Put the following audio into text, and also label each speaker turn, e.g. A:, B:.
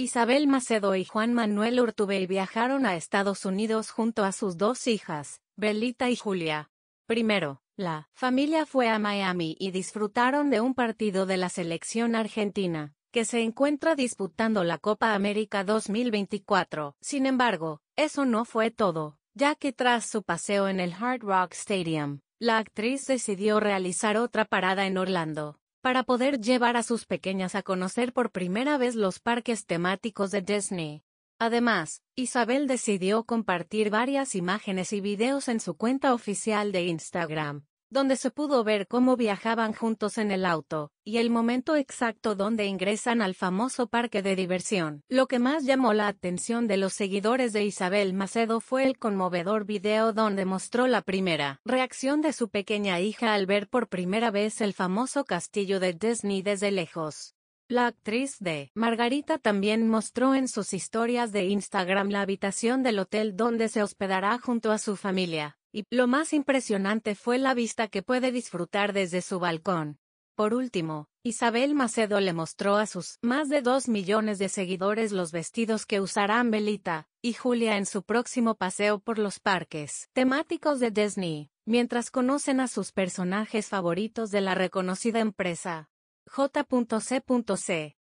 A: Isabel Macedo y Juan Manuel Urtubey viajaron a Estados Unidos junto a sus dos hijas, Belita y Julia. Primero, la familia fue a Miami y disfrutaron de un partido de la selección argentina, que se encuentra disputando la Copa América 2024. Sin embargo, eso no fue todo, ya que tras su paseo en el Hard Rock Stadium, la actriz decidió realizar otra parada en Orlando, para poder llevar a sus pequeñas a conocer por primera vez los parques temáticos de Disney. Además, Isabel decidió compartir varias imágenes y videos en su cuenta oficial de Instagram, donde se pudo ver cómo viajaban juntos en el auto, y el momento exacto donde ingresan al famoso parque de diversión. Lo que más llamó la atención de los seguidores de Isabel Macedo fue el conmovedor video donde mostró la primera reacción de su pequeña hija al ver por primera vez el famoso castillo de Disney desde lejos. La actriz de Margarita también mostró en sus historias de Instagram la habitación del hotel donde se hospedará junto a su familia, y lo más impresionante fue la vista que puede disfrutar desde su balcón. Por último, Isabel Macedo le mostró a sus más de 2 millones de seguidores los vestidos que usarán Belita y Julia en su próximo paseo por los parques temáticos de Disney, mientras conocen a sus personajes favoritos de la reconocida
B: empresa. J.C.C.